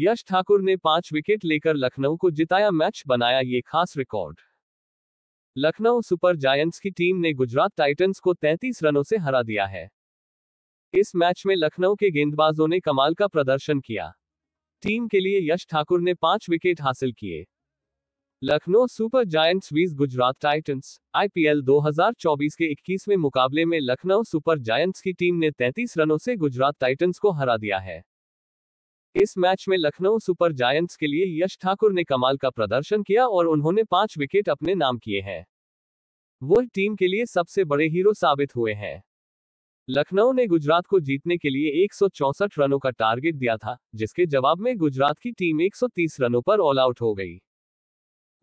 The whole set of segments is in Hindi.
यश ठाकुर ने पांच विकेट लेकर लखनऊ को जिताया मैच बनाया ये खास रिकॉर्ड लखनऊ सुपर जायंट्स की टीम ने गुजरात टाइटंस को 33 रनों से हरा दिया है इस मैच में लखनऊ के गेंदबाजों ने कमाल का प्रदर्शन किया टीम के लिए यश ठाकुर ने पांच विकेट हासिल किए लखनऊ सुपर जायंट्स वीज गुजरात टाइटंस आईपीएल 2024 के 21वें मुकाबले में लखनऊ सुपर जायंट्स की टीम ने 33 रनों से गुजरात टाइटंस को हरा दिया है इस मैच में लखनऊ सुपर जायंट्स के लिए यश ठाकुर ने कमाल का प्रदर्शन किया और उन्होंने पांच विकेट अपने नाम किए हैं वह टीम के लिए सबसे बड़े हीरो साबित हुए हैं लखनऊ ने गुजरात को जीतने के लिए एक रनों का टारगेट दिया था जिसके जवाब में गुजरात की टीम 130 रनों पर ऑल आउट हो गई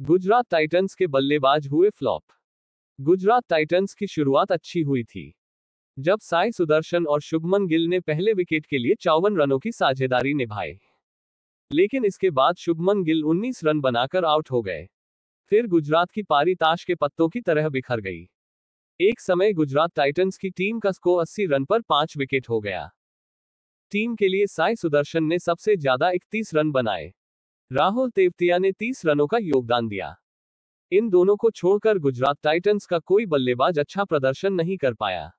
गुजरात टाइटंस के बल्लेबाज हुए फ्लॉप गुजरात टाइटंस की शुरुआत अच्छी हुई थी जब साई सुदर्शन और शुभमन गिल ने पहले विकेट के लिए चौवन रनों की साझेदारी निभाई लेकिन इसके बाद शुभमन गिल 19 रन बनाकर आउट हो गए फिर गुजरात की पारी ताश के पत्तों की तरह बिखर गई एक समय गुजरात टाइटंस की टीम का स्कोर अस्सी रन पर पांच विकेट हो गया टीम के लिए साई सुदर्शन ने सबसे ज्यादा इकतीस रन बनाए राहुल तेवतिया ने तीस रनों का योगदान दिया इन दोनों को छोड़कर गुजरात टाइटंस का कोई बल्लेबाज अच्छा प्रदर्शन नहीं कर पाया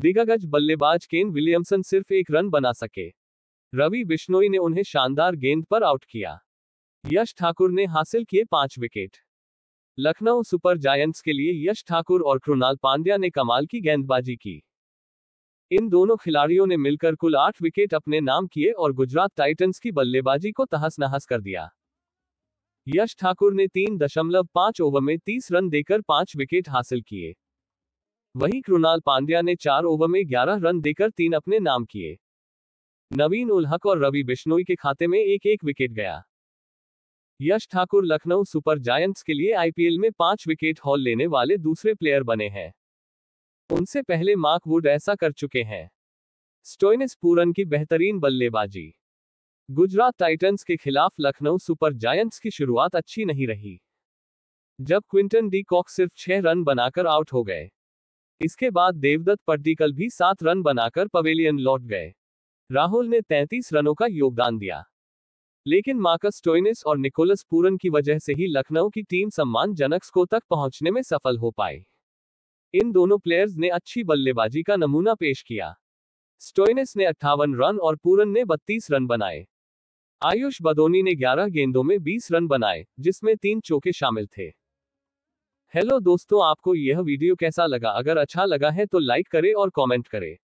दिग्गज बल्लेबाज केन विलियमसन सिर्फ एक रन बना सके रवि बिश्नोई ने उन्हें शानदार गेंद पर आउट किया यश ठाकुर ने हासिल किए पांच विकेट लखनऊ सुपर जायंट्स के लिए यश ठाकुर और कृणाल पांड्या ने कमाल की गेंदबाजी की इन दोनों खिलाड़ियों ने मिलकर कुल आठ विकेट अपने नाम किए और गुजरात टाइटंस की बल्लेबाजी को तहस नहस कर दिया यश ठाकुर ने तीन दशमलव पांच ओवर में तीस रन देकर पांच विकेट हासिल किए वहीं कृणाल पांड्या ने चार ओवर में 11 रन देकर तीन अपने नाम किए नवीन उल्हक और रवि बिश्नोई के खाते में एक एक विकेट गया यश ठाकुर लखनऊ सुपर जायंट्स के लिए आईपीएल में पांच विकेट हॉल लेने वाले दूसरे प्लेयर बने हैं उनसे पहले मार्क वुड ऐसा कर चुके हैं स्टोइनिस पूरन की बेहतरीन बल्लेबाजी गुजरात टाइटंस के खिलाफ लखनऊ सुपर जायंट्स की शुरुआत अच्छी नहीं रही जब क्विंटन डी कॉक सिर्फ छह रन बनाकर आउट हो गए इसके बाद देवदत्त पड्डीकल भी सात रन बनाकर पवेलियन लौट गए राहुल ने 33 रनों का योगदान दिया लेकिन मार्कस टोइनिस और निकोलस पूरन की वजह से ही लखनऊ की टीम सम्मानजनक स्कोर तक पहुंचने में सफल हो पाई इन दोनों प्लेयर्स ने अच्छी बल्लेबाजी का नमूना पेश किया स्टोइनिस ने अट्ठावन रन और पूरन ने 32 रन बनाए आयुष बदोनी ने 11 गेंदों में 20 रन बनाए जिसमें तीन चौके शामिल थे हेलो दोस्तों आपको यह वीडियो कैसा लगा अगर अच्छा लगा है तो लाइक करें और कमेंट करें